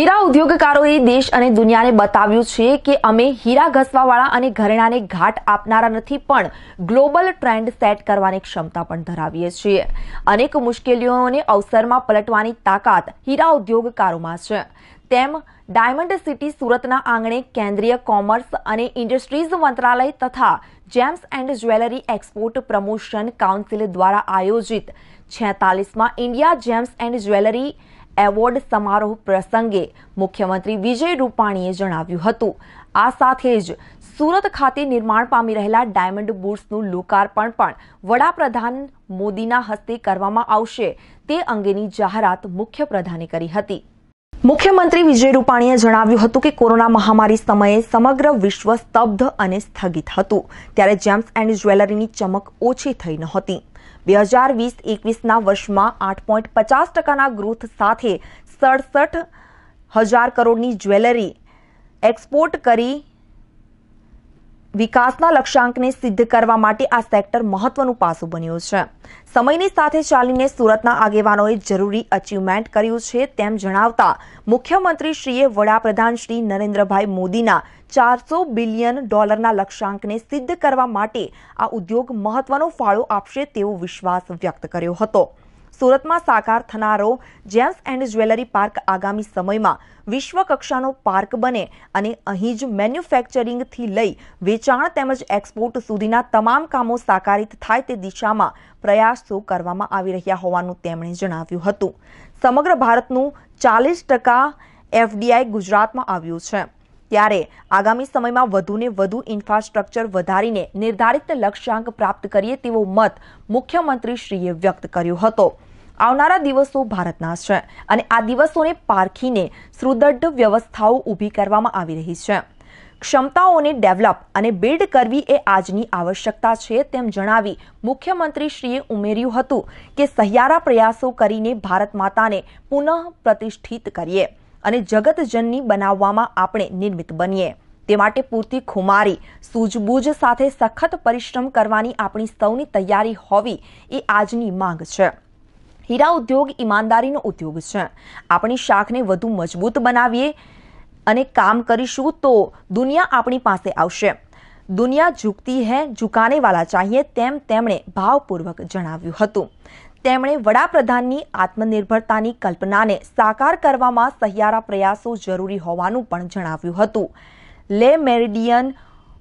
હીરા ઉદ્યોગકારોએ દેશ અને દુનિયાને બતાવ્યું છે કે અમે હીરા ઘસવાવાળા અને ઘરેણાને ઘાટ આપનારા નથી પણ ગ્લોબલ ટ્રેન્ડ સેટ કરવાની ક્ષમતા પણ ધરાવીએ છીએ અનેક મુશ્કેલીઓને અવસરમાં પલટવાની તાકાત હીરા ઉદ્યોગકારોમાં છે તેમ ડાયમંડ સિટી સુરતના આંગણે કેન્દ્રીય કોમર્સ અને ઇન્ડસ્ટ્રીઝ મંત્રાલય તથા gems and jewellery export promotion council દ્વારા આયોજિત છેતાલીસમાં India gems and jewellery award સમારોહ પ્રસંગે મુખ્યમંત્રી વિજય રૂપાણીએ જણાવ્યું હતું આ સાથે જ સુરત ખાતે નિર્માણ પામી રહેલા ડાયમંડ બુટ્સનું લોકાર્પણ પણ વડાપ્રધાન મોદીના હસ્તે કરવામાં આવશે તે અંગેની જાહેરાત મુખ્યપ્રધાને કરી હતી મુખ્યમંત્રી વિજય રૂપાણીએ જણાવ્યું હતું કે કોરોના મહામારી સમયે સમગ્ર વિશ્વ સ્તબ્ધ અને સ્થગિત હતું ત્યારે જેમ્સ એન્ડ જ્વેલરીની ચમક ઓછી થઈ નહોતી બે હજાર વીસ એકવીસના વર્ષમાં આઠ પોઈન્ટ પચાસ ટકાના ગ્રોથ સાથે સડસઠ હજાર કરોડની જ્વેલરી એક્સપોર્ટ કરી વિકાસના લક્ષ્યાંકને સિદ્ધ કરવા માટે આ સેક્ટર મહત્વનું પાસું બન્યું છે સમયની સાથે ચાલીને સુરતના આગેવાનોએ જરૂરી અચીવમેન્ટ કર્યું છે તેમ જણાવતા મુખ્યમંત્રીશ્રીએ વડાપ્રધાન શ્રી નરેન્દ્રભાઈ મોદીના ચારસો બિલિયન ડોલરના લક્ષ્યાંકને સિદ્ધ કરવા માટે આ ઉદ્યોગ મહત્વનો ફાળો આપશે તેવો વિશ્વાસ વ્યક્ત કર્યો હતો સુરતમાં સાકાર થનારો જેમ્સ એન્ડ જ્વેલરી પાર્ક આગામી સમયમાં વિશ્વ કક્ષાનો પાર્ક બને અને અહીં જ મેન્યુફેક્ચરિંગથી લઈ વેચાણ તેમજ એક્સપોર્ટ સુધીના તમામ કામો સાકારિત થાય તે દિશામાં પ્રયાસો કરવામાં આવી રહ્યા હોવાનું તેમણે જણાવ્યું હતું સમગ્ર ભારતનું ચાલીસ ટકા એફડીઆઈ ગુજરાતમાં આવ્યું છે ત્યારે આગામી સમયમાં વધુને વધુ ઇન્ફ્રાસ્ટ્રક્ચર વધારીને નિર્ધારિત લક્ષ્યાંક પ્રાપ્ત કરીએ તેવો મત મુખ્યમંત્રીશ્રીએ વ્યક્ત કર્યો હતો આવનારા દિવસો ભારતના છે અને આ દિવસોને પારખીને સુદૃઢ વ્યવસ્થાઓ ઊભી કરવામાં આવી રહી છે ક્ષમતાઓને ડેવલપ અને બિલ્ડ કરવી એ આજની આવશ્યકતા છે તેમ જણાવી મુખ્યમંત્રીશ્રીએ ઉમેર્યું હતું કે સહિયારા પ્રયાસો કરીને ભારત માતાને પુનઃ પ્રતિષ્ઠિત કરીએ અને જગતજનની બનાવવામાં આપણે નિર્મિત બનીએ તે માટે પૂરતી ખુમારી સૂઝબૂઝ સાથે સખત પરિશ્રમ કરવાની આપણી સૌની તૈયારી હોવી એ આજની માંગ છે હીરા ઉદ્યોગ ઈમાનદારીનો ઉદ્યોગ છે આપણી શાખને વધુ મજબૂત બનાવીએ અને કામ કરીશું તો દુનિયા આપણી પાસે આવશે દુનિયા ઝૂકતી હૈ ઝુકાને વાલા ચાહીએ તેમ તેમણે ભાવપૂર્વક જણાવ્યું હતું તેમણે વડાપ્રધાનની આત્મનિર્ભરતાની કલ્પનાને સાકાર કરવામાં સહિયારા પ્રયાસો જરૂરી હોવાનું પણ જણાવ્યું હતું લે મેરિડિયન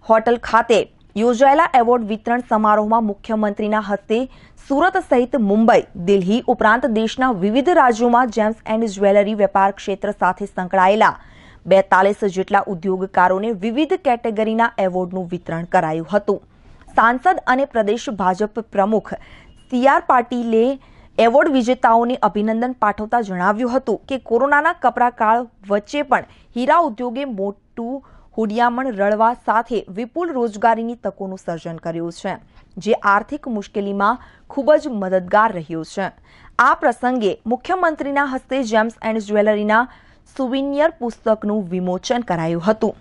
હોટલ ખાતે યોજાયેલા એવોર્ડ વિતરણ સમારોહમાં મુખ્યમંત્રીના હસ્તે સુરત સહિત મુંબઈ દિલ્હી ઉપરાંત દેશના વિવિધ રાજ્યોમાં જેમ્સ એન્ડ જ્વેલરી વેપાર ક્ષેત્ર સાથે સંકળાયેલા બેતાલીસ જેટલા ઉદ્યોગકારોને વિવિધ કેટેગરીના એવોર્ડનું વિતરણ કરાયું હતું સાંસદ અને પ્રદેશ ભાજપ પ્રમુખ સીઆર આર પાટીલે એવોર્ડ વિજેતાઓને અભિનંદન પાઠવતા જણાવ્યું હતું કે કોરોનાના કપરા કાળ વચ્ચે પણ હીરા ઉદ્યોગે મોટું હુડિયામણ રળવા સાથે વિપુલ રોજગારીની તકોનું સર્જન કર્યું છે જે આર્થિક મુશ્કેલીમાં ખૂબ જ મદદગાર રહ્યું છે આ પ્રસંગે મુખ્યમંત્રીના હસ્તે જેમ્સ એન્ડ જ્વેલરીના સુવિનિયર પુસ્તકનું વિમોચન કરાયું હતું